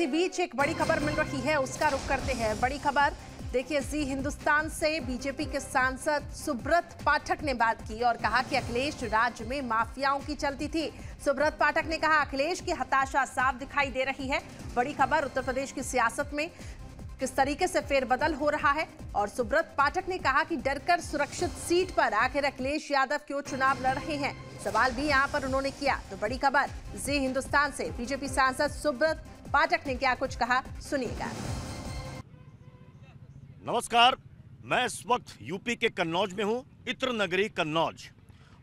इसी बीच एक बड़ी खबर मिल रही है उसका रुख करते हैं बड़ी खबर देखिए जी हिंदुस्तान से बीजेपी के सांसद सुब्रत पाठक ने बात की और कहा कि अखिलेश राज्य में माफियाओं की चलती थी सुब्रत पाठक ने कहा अखिलेश की हताशा साफ दिखाई दे रही है बड़ी खबर उत्तर प्रदेश की सियासत में किस तरीके से फेरबदल हो रहा है और सुब्रत पाठक ने कहा कि डरकर सुरक्षित सीट पर आखिर अखिलेश यादव क्यों चुनाव लड़ रहे हैं सवाल भी यहाँ पर उन्होंने किया तो बड़ी खबर जी हिंदुस्तान से बीजेपी सांसद सुब्रत पाठक ने क्या कुछ कहा सुनिएगा नमस्कार मैं इस वक्त यूपी के कन्नौज में हूँ इत्र नगरी कन्नौज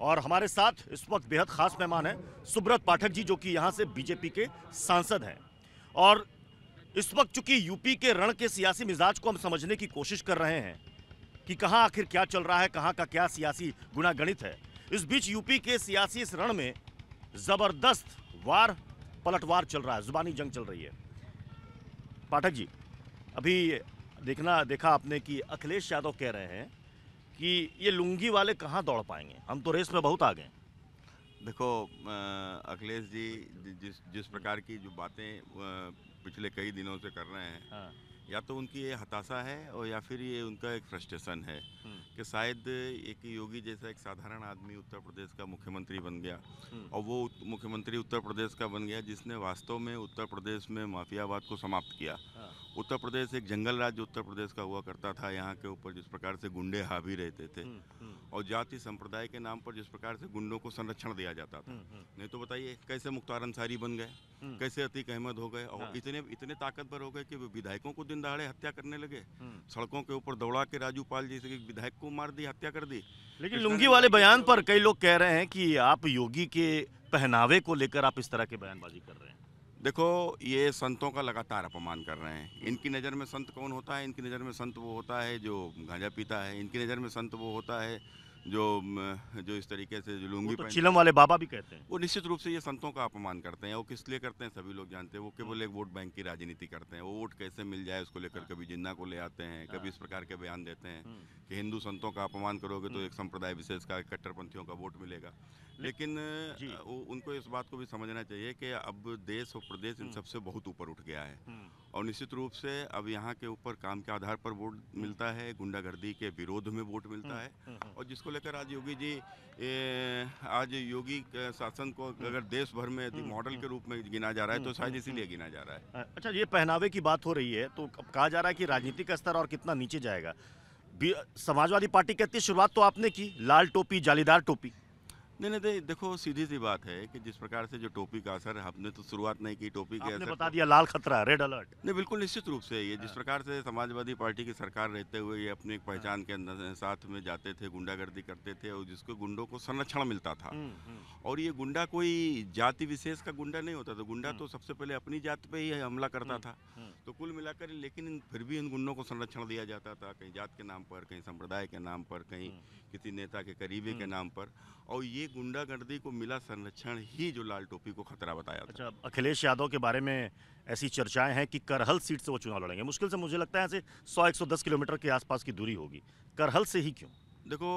और हमारे साथ इस वक्त बेहद खास मेहमान है सुब्रत पाठक जी जो कि यहाँ से बीजेपी के सांसद हैं और इस वक्त चूंकि यूपी के रण के सियासी मिजाज को हम समझने की कोशिश कर रहे हैं कि कहाँ आखिर क्या चल रहा है कहाँ का क्या सियासी गुणागणित है इस बीच यूपी के सियासी इस रण में जबरदस्त वार पलटवार चल रहा है जुबानी जंग चल रही है पाठक जी अभी देखना देखा आपने कि अखिलेश यादव कह रहे हैं कि ये लुंगी वाले कहाँ दौड़ पाएंगे हम तो रेस में बहुत आ गए देखो अखिलेश जी जिस जिस प्रकार की जो बातें पिछले कई दिनों से कर रहे हैं हाँ। या तो उनकी ये हताशा है और या फिर ये उनका एक फ्रस्ट्रेशन है हम्म। कि शायद एक योगी जैसा एक साधारण आदमी उत्तर प्रदेश का मुख्यमंत्री बन गया हम्म। और वो मुख्यमंत्री उत्तर प्रदेश का बन गया जिसने वास्तव में उत्तर प्रदेश में माफियावाद को समाप्त किया हाँ। उत्तर प्रदेश एक जंगल राज्य उत्तर प्रदेश का हुआ करता था यहाँ के ऊपर जिस प्रकार से गुंडे हावी रहते थे हम्म, और जाति संप्रदाय के नाम पर जिस प्रकार से गुंडों को संरक्षण दिया जाता था नहीं तो बताइए कैसे मुख्तार अंसारी बन गए कैसे अतीक अहमद हो गए और हाँ। इतने इतने ताकतवर हो गए कि विधायकों को दिन दहाड़े हत्या करने लगे हम्म। सड़कों के ऊपर दौड़ा के राजूपाल जी से विधायक को मार दी हत्या कर दी लेकिन लुंगी वाले बयान पर कई लोग कह रहे हैं कि आप योगी के पहनावे को लेकर आप इस तरह के बयानबाजी कर रहे हैं देखो ये संतों का लगातार अपमान कर रहे हैं इनकी नज़र में संत कौन होता है इनकी नज़र में संत वो होता है जो गांजा पीता है इनकी नज़र में संत वो होता है जो जो इस तरीके से जो लुंगी तो चिलम वाले बाबा भी कहते हैं वो निश्चित रूप से ये संतों का अपमान करते हैं वो किस लिए करते हैं सभी लोग जानते हैं वो केवल एक वोट बैंक की राजनीति करते हैं वो वोट कैसे मिल जाए उसको लेकर हाँ। कभी जिन्ना को ले आते हैं कभी इस हाँ। प्रकार के बयान देते हैं हम्म। कि हिंदू संतों का अपमान करोगे तो हम्म। एक संप्रदाय विशेष का कट्टरपंथियों का वोट मिलेगा लेकिन वो उनको इस बात को भी समझना चाहिए कि अब देश और प्रदेश इन हम्म। सबसे बहुत ऊपर उठ गया है हम्म। और निश्चित रूप से अब यहाँ के ऊपर काम के आधार पर वोट मिलता है गुंडागर्दी के विरोध में वोट मिलता हम्म, है और जिसको लेकर आज योगी जी ए, आज योगी शासन को अगर देश भर में यदि मॉडल के रूप में गिना जा रहा है तो शायद इसीलिए गिना जा रहा है अच्छा ये पहनावे की बात हो रही है तो कहा जा रहा है कि राजनीतिक स्तर और कितना नीचे जाएगा समाजवादी पार्टी कहती शुरुआत तो आपने की लाल टोपी जालीदार टोपी नहीं नहीं नहीं देखो सीधी सी बात है कि जिस प्रकार से जो टोपी का असर हमने तो शुरुआत नहीं की टोपी के आपने बता दिया लाल खतरा रेड अलर्ट नहीं बिल्कुल निश्चित रूप से ये जिस हाँ। प्रकार से समाजवादी पार्टी की सरकार रहते हुए ये अपनी एक हाँ। पहचान के अंदर साथ में जाते थे गुंडागर्दी करते थे और जिसको गुंडों को संरक्षण मिलता था हम्म, हम्म। और ये गुंडा कोई जाति विशेष का गुंडा नहीं होता था गुंडा हम्म। तो सबसे पहले अपनी जात पे ही हमला करता था तो कुल मिलाकर लेकिन फिर भी इन गुंडों को संरक्षण दिया जाता था कहीं जात के नाम पर कहीं संप्रदाय के नाम पर कहीं किसी नेता के करीबी के नाम पर और ये ये गुंडागर्दी को मिला संरक्षण ही जो लाल टोपी को खतरा बताया था। अच्छा अखिलेश यादव के बारे में ऐसी चर्चाएं हैं कि करहल सीट से वो चुनाव लड़ेंगे मुश्किल से मुझे लगता है ऐसे 100-110 किलोमीटर के आसपास की दूरी होगी करहल से ही क्यों देखो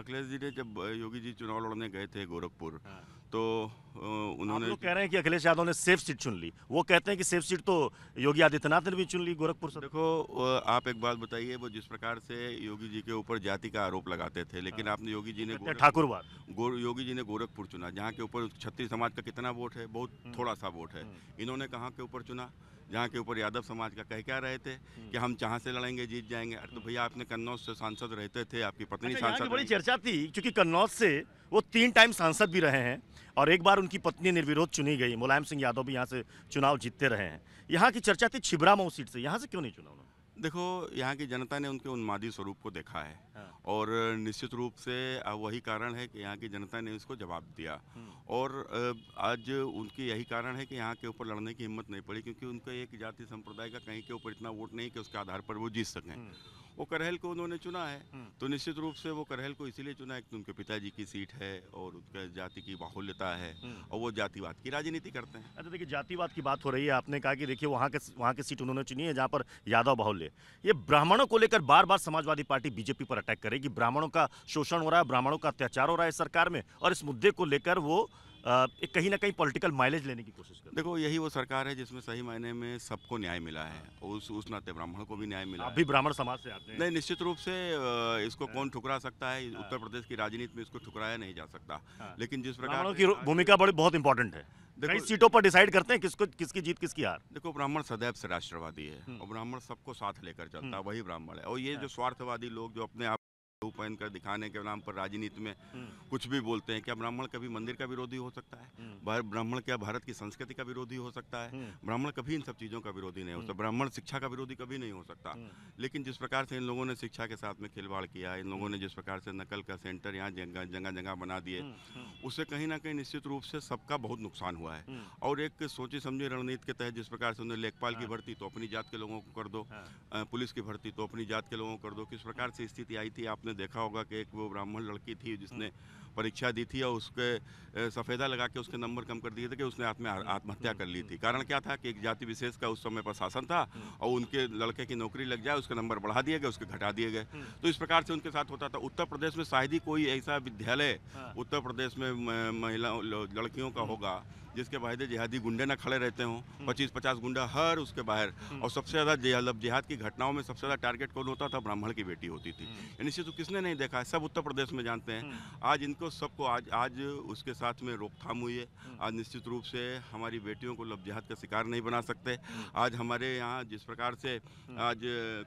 अखिलेश जी ने जब योगी जी चुनाव लड़ने गए थे गोरखपुर हाँ। तो उन्होंने लोग कह रहे हैं कि अखिलेश यादव ने सेफ सीट चुन ली वो कहते हैं कि सेफ सीट तो योगी आदित्यनाथ ने भी चुन ली गोरखपुर से देखो आप एक बात बताइए वो जिस प्रकार से योगी जी के ऊपर जाति का आरोप लगाते थे लेकिन हाँ। आपने योगी जी ने ठाकुर योगी जी ने गोरखपुर चुना जहाँ के ऊपर छत्तीस समाज का कितना वोट है बहुत हम्म। थोड़ा सा वोट है हम्म। इन्होंने कहाँ के ऊपर चुना जहाँ के ऊपर यादव समाज का कह क्या रहे थे हम्म। कि हम जहाँ से लड़ेंगे जीत जाएंगे अरे तो भैया आपने कन्नौज से सांसद रहते थे आपकी पत्नी अच्छा, सांसद बड़ी चर्चा थी क्योंकि कन्नौज से वो तीन टाइम सांसद भी रहे हैं और एक बार उनकी पत्नी निर्विरोध चुनी गई मुलायम सिंह यादव भी यहाँ से चुनाव जीतते रहे हैं यहाँ की चर्चा थी छिबरा मऊ सीट से यहाँ से क्यों नहीं चुना उन्होंने देखो यहाँ की जनता ने उनके उन्मादी स्वरूप को देखा है हाँ। और निश्चित रूप से वही कारण है कि यहाँ की जनता ने उसको जवाब दिया हम्म। और आज उनकी यही कारण है कि यहाँ के ऊपर लड़ने की हिम्मत नहीं पड़ी क्योंकि उनका एक जाति संप्रदाय का कहीं के ऊपर इतना वोट नहीं कि उसके आधार पर वो जीत सकें हम्म। वो करहल को उन्होंने चुना है हम्म। तो निश्चित रूप से वो करहल को इसीलिए चुना है कि उनके पिताजी की सीट है और उनके जाति की बाहुल्यता है और वो जातिवाद की राजनीति करते हैं अच्छा देखिए जातिवाद की बात हो रही है आपने कहा कि देखिए वहाँ के वहाँ की सीट उन्होंने चुनी है जहाँ पर यादव बाहुल्य बोले ये ब्राह्मणों को लेकर बार बार समाजवादी पार्टी बीजेपी पर अटैक करेगी ब्राह्मणों का शोषण हो रहा है ब्राह्मणों का अत्याचार हो रहा है सरकार में और इस मुद्दे को लेकर वो एक कहीं ना कहीं पॉलिटिकल माइलेज लेने की कोशिश कर देखो यही वो सरकार है जिसमें सही मायने में सबको न्याय मिला है उस उस नाते ब्राह्मण को भी न्याय मिला अभी ब्राह्मण समाज से आते हैं नहीं निश्चित रूप से इसको कौन हाँ। ठुकरा सकता है हाँ। उत्तर प्रदेश की राजनीति में इसको ठुकराया नहीं जा सकता हाँ। लेकिन जिस प्रकार की भूमिका बड़ी बहुत इंपॉर्टेंट है देखो सीटों पर डिसाइड करते हैं किसको किसकी जीत किसकी हार देखो ब्राह्मण सदैव से राष्ट्रवादी है हम्म। और ब्राह्मण सबको साथ लेकर चलता है हम्म। वही ब्राह्मण है और ये जो स्वार्थवादी लोग जो अपने आप पहन कर दिखाने के नाम पर राजनीति में कुछ भी बोलते हैं क्या ब्राह्मण कभी मंदिर का विरोधी हो सकता है ब्राह्मण क्या भारत की संस्कृति का विरोधी हो सकता है ब्राह्मण कभी इन सब चीज़ों का विरोधी नहीं हो सकता ब्राह्मण शिक्षा का विरोधी कभी नहीं हो सकता लेकिन जिस प्रकार से इन लोगों ने शिक्षा के साथ में खिलवाड़ किया इन लोगों ने जिस प्रकार से नकल का सेंटर यहाँ जगह जगह जगह बना दिए उससे कहीं ना कहीं निश्चित रूप से सबका बहुत नुकसान हुआ है और एक सोची समझी रणनीति के तहत जिस प्रकार से उन्होंने लेखपाल की भर्ती तो अपनी जात के लोगों को कर दो हाँ। पुलिस की भर्ती तो अपनी जात के लोगों को कर दो किस प्रकार से स्थिति आई थी आपने देखा होगा कि एक वो ब्राह्मण लड़की थी जिसने परीक्षा दी थी और उसके सफ़ेदा लगा के उसके नंबर कम कर दिए थे कि उसने आत्म आत्महत्या कर ली थी कारण क्या था कि एक जाति विशेष का उस समय पर शासन था और उनके लड़के की नौकरी लग जाए उसके नंबर बढ़ा दिए गए उसके घटा दिए गए हम्म। तो इस प्रकार से उनके साथ होता था उत्तर प्रदेश में शायद ही कोई ऐसा विद्यालय हाँ। उत्तर प्रदेश में महिलाओं लड़कियों का हम्म। होगा जिसके वायदे जिहादी गुंडे ना खड़े रहते हों हम्म। पच्चीस पचास गुंडा हर उसके बाहर और सबसे ज़्यादा जब जिहाद की घटनाओं में सबसे ज़्यादा टारगेट कौन होता था ब्राह्मण की बेटी होती थी निश्चित तो किसने नहीं देखा है सब उत्तर प्रदेश में जानते हैं आज इनको को तो सबको आज आज उसके साथ में रोकथाम हुई है हम्म। आज निश्चित रूप से हमारी बेटियों को लफजहत का शिकार नहीं बना सकते हम्म। आज हमारे यहाँ जिस प्रकार से हम्म। आज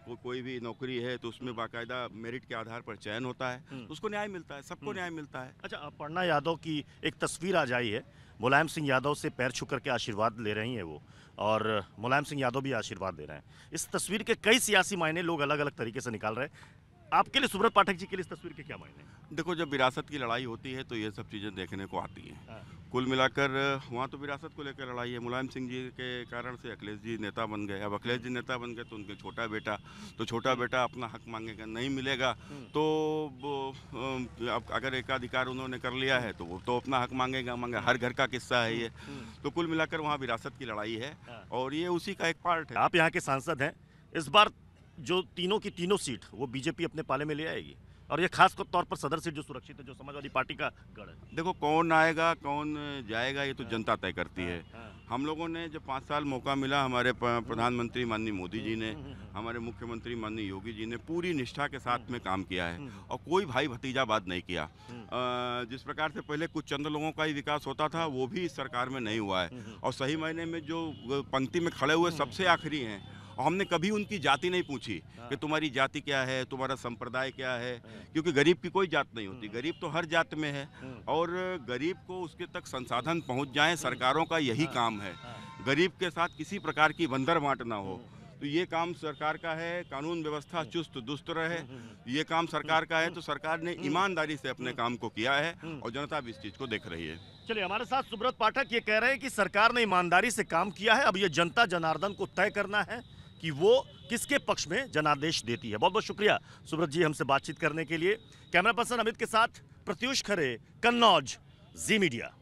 को, कोई भी नौकरी है तो उसमें बाकायदा मेरिट के आधार पर चयन होता है उसको न्याय मिलता है सबको न्याय मिलता है अच्छा अपर्णा यादव की एक तस्वीर आ जाई है मुलायम सिंह यादव से पैर छू करके आशीर्वाद ले रही हैं वो और मुलायम सिंह यादव भी आशीर्वाद दे रहे हैं इस तस्वीर के कई सियासी मायने लोग अलग अलग तरीके से निकाल रहे हैं आपके लिए सुब्रत पाठक जी के लिए इस तस्वीर के क्या मायने देखो जब विरासत की लड़ाई होती है तो ये सब चीज़ें देखने को आती हैं हाँ। कुल मिलाकर वहाँ तो विरासत को लेकर लड़ाई है मुलायम सिंह जी के कारण से अखिलेश जी नेता बन गए अब अखिलेश जी नेता बन गए तो उनके छोटा बेटा तो छोटा बेटा अपना हक मांगेगा नहीं मिलेगा हम्म। तो अब अगर एकाधिकार उन्होंने कर लिया है तो वो तो अपना हक मांगेगा मांगे हर घर का किस्सा है ये हम्म, हम्म। तो कुल मिलाकर वहाँ विरासत की लड़ाई है हाँ। और ये उसी का एक पार्ट है आप यहाँ के सांसद हैं इस बार जो तीनों की तीनों सीट वो बीजेपी अपने पाले में ले आएगी और ये खास तौर पर सदर सीट जो सुरक्षित है जो समाजवादी पार्टी का गढ़ है देखो कौन आएगा कौन जाएगा ये तो हाँ। जनता तय करती है हाँ, हाँ। हम लोगों ने जब पाँच साल मौका मिला हमारे हम्म। प्रधानमंत्री माननीय मोदी जी ने हम्म, हम्म, हमारे मुख्यमंत्री माननीय योगी जी ने पूरी निष्ठा के साथ में काम किया है और कोई भाई बात नहीं किया जिस प्रकार से पहले कुछ चंद लोगों का ही विकास होता था वो भी इस सरकार में नहीं हुआ है और सही मायने में जो पंक्ति में खड़े हुए सबसे आखिरी हैं और हमने कभी उनकी जाति नहीं पूछी हाँ। कि तुम्हारी जाति क्या है तुम्हारा संप्रदाय क्या है हाँ। क्योंकि गरीब की कोई जात नहीं होती हाँ। गरीब तो हर जात में है और गरीब को उसके तक संसाधन पहुँच जाए सरकारों का यही काम है गरीब के साथ किसी प्रकार की बंदर बांट ना हो तो ये काम सरकार का है कानून व्यवस्था चुस्त दुस्त रहे ये काम सरकार का है तो सरकार ने ईमानदारी से अपने काम को किया है और जनता भी इस चीज को देख रही है चलिए हमारे साथ सुब्रत पाठक ये कह रहे हैं कि सरकार ने ईमानदारी से काम किया है अब ये जनता जनार्दन को तय करना है कि वो किसके पक्ष में जनादेश देती है बहुत बहुत शुक्रिया सुब्रत जी हमसे बातचीत करने के लिए कैमरा पर्सन अमित के साथ प्रत्यूष खरे कन्नौज जी मीडिया